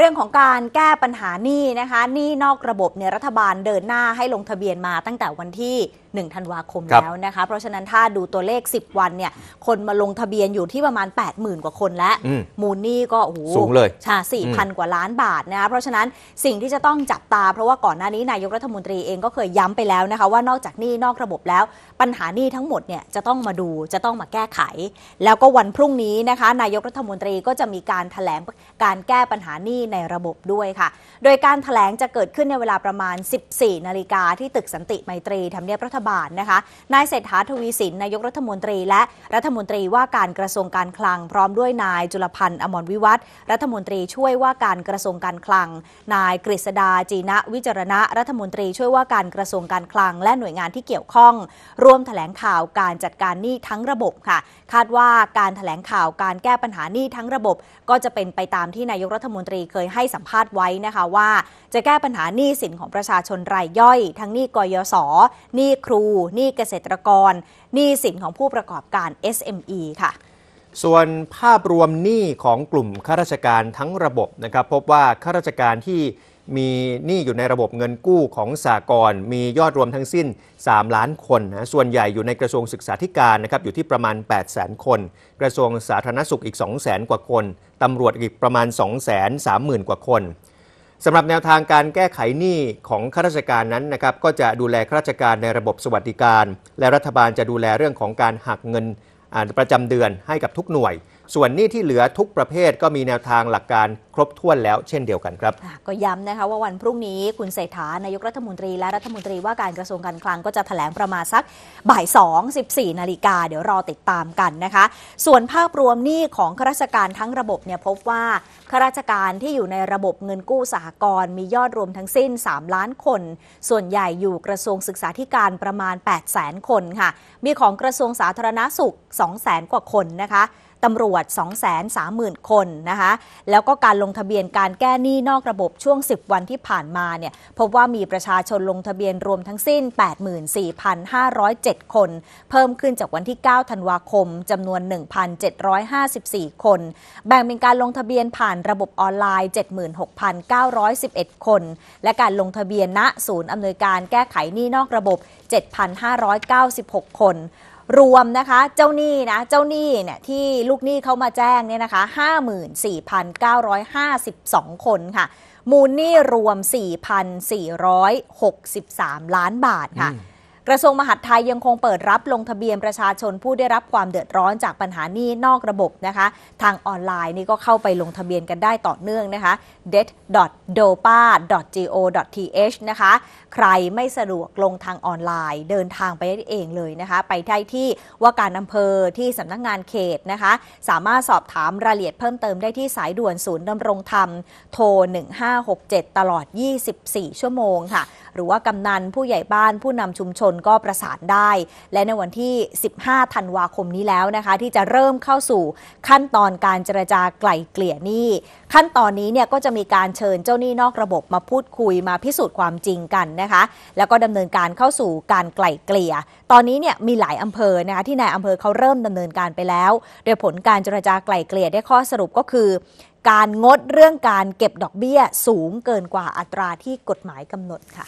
เรื่องของการแก้ปัญหานี้นะคะนี่นอกระบบเนี่ยรัฐบาลเดินหน้าให้ลงทะเบียนมาตั้งแต่วันที่1ธันวาคมคแล้วนะคะเพราะฉะนั้นถ้าดูตัวเลข 10 วันเนี่ยคนมาลงทะเบียนอยู่ที่ประมาณ 80,000 กว่าคนแล้วมมูลนี่ก็โอ้โหสูงเลยใช่สี่พันกว่าล้านบาทนะคะเพราะฉะนั้นสิ่งที่จะต้องจับตา เพราะว่าก่อนหน้านี้ นายกรัฐมนตรีเองก็เคยย้ำไปแล้วนะคะว่านอกจากนี้นอกระบบแล้วปัญหาหนี้ทั้งหมดเนี่ยจะต้องมาดูจะต้องมาแก้ไข แล้วก็วันพรุ่งนี้นะคะนายกรัฐมนตรีก็จะมีการแถลงการแก้ปัญหาหนี้ในระบบด้วยค่ะ โดยการแถลงจะเกิดขึ้นในเวลาประมาณ 14นาฬิกาที่ตึกสันติไมตรีทำเนียบรัฐบาลนะคะ นายเศรษฐาทวีสินนายกรัฐมนตรี และรัฐมนตรีว่าการกระทรวงการคลังพร้อมด้วยนายจุลพันธ์อมรวิวัฒรัฐมนตรีช่วยว่าการกระทรวงการคลังนายกฤษดาจีนะวิจารณะรัฐมนตรีช่วยว่าการกระทรวงการคลังและหน่วยงานที่เกี่ยวข้องร่วมถแถลงข่าวการจัดการหนี้ทั้งระบบค่ะคาดว่าการถแถลงข่าวการแก้ปัญหาหนี้ทั้งระบบ ก็จะเป็นไปตามที่นายกรัฐมนตรีเคยให้สัมภาษณ์ไว้นะคะว่า จะแก้ปัญหาหนี้สินของประชาชนรายย่อย ทั้งหนี้กยศหนี้รูหนี้เกษตรกรหนี้สินของผู้ประกอบการ SME ค่ะ ส่วนภาพรวมหนี้ของกลุ่มข้าราชการทั้งระบบนะครับพบว่าข้าราชการที่มีหนี้อยู่ในระบบเงินกู้ของสากลมียอดรวมทั้งสิ้น 3 ล้านคนนะส่วนใหญ่อยู่ในกระทรวงศึกษาธิการนะครับอยู่ที่ประมาณ 8 0 0แสนคน กระทรวงสาธารณสุขอีก 2 0 0แสนกว่าคน ตำรวจอีกประมาณ2 3 0 0 0 0 กว่าคนสำหรับแนวทางการแก้ไขหนี้ของข้าราชการนั้นนะครับก็จะดูแลข้าราชการในระบบสวัสดิการ และรัฐบาลจะดูแลเรื่องของการหักเงินประจำเดือนให้กับทุกหน่วยส่วนหนี้ที่เหลือทุกประเภทก็มีแนวทางหลักการครบถ้วนแล้วเช่นเดียวกันครับ ก็ย้ำนะคะว่าวันพรุ่งนี้คุณเศรษฐานายกรัฐมนตรีและรัฐมนตรีว่าการกระทรวงการคลังก็จะแถลงประมาณสักบ่าย2 14นาฬิกาเดี๋ยวรอติดตามกันนะคะ ส่วนภาพรวมหนี้ของข้าราชการทั้งระบบเนี่ยพบว่าข้าราชการที่อยู่ในระบบเงินกู้สหกรณ์มียอดรวมทั้งสิ้น 3 ล้านคน ส่วนใหญ่อยู่กระทรวงศึกษาธิการประมาณ8 0 0 0 0 0คนค่ะ มีของกระทรวงสาธารณาสุข2 0 0 0 0 0กว่าคนนะคะตำรวจ230,000 คนนะคะ แล้วก็การลงทะเบียนการแก้หนี้นอกระบบช่วง 10 วันที่ผ่านมาเนี่ย พบว่ามีประชาชนลงทะเบียนรวมทั้งสิ้น 84,507 คน เพิ่มขึ้นจากวันที่ 9 ธันวาคมจำนวน 1,754 คน แบ่งเป็นการลงทะเบียนผ่านระบบออนไลน์ 76,911 คน และการลงทะเบียนณศูนย์อำนวยการแก้ไขหนี้นอกระบบ 7,596 คนรวมนะคะเจ้าหนี้นะเจ้าหนี้เนี่ยที่ลูกหนี้เขามาแจ้งเนี่ยนะคะ54,952 คนค่ะ มูลหนี้รวม 4,463 ล้านบาทค่ะกระทรวงมหาดไทยยังคงเปิดรับลงทะเบียนประชาชนผู้ได้รับความเดือดร้อนจากปัญหานี้นอกระบบนะคะทางออนไลน์นี่ก็เข้าไปลงทะเบียนกันได้ต่อเนื่องนะคะ debt.dopa.go.th นะคะ ใครไม่สะดวกลงทางออนไลน์เดินทางไปได้เองเลยนะคะ ไปได้ที่ว่าการอำเภอที่สำนักงานเขตนะคะสามารถสอบถามรายละเอียดเพิ่มเติมได้ที่สายด่วนศูนย์ดำรงธรรมโทร1567ตลอด 24 ชั่วโมงค่ะหรือว่ากำนันผู้ใหญ่บ้านผู้นำชุมชนก็ประสานได้ และในวันที่ 15 ธันวาคมนี้แล้วนะคะ ที่จะเริ่มเข้าสู่ขั้นตอนการเจรจาไกล่เกลี่ยหนี้ขั้นตอนนี้เนี่ยก็จะมีการเชิญเจ้าหนี้นอกระบบมาพูดคุยมาพิสูจน์ความจริงกันนะคะ แล้วก็ดำเนินการเข้าสู่การไกล่เกลี่ย ตอนนี้เนี่ยมีหลายอำเภอนะคะที่นายอำเภอเขาเริ่มดำเนินการไปแล้ว โดยผลการเจรจาไกล่เกลี่ยได้ข้อสรุปก็คือการงดเรื่องการเก็บดอกเบี้ยสูงเกินกว่าอัตราที่กฎหมายกำหนดค่ะ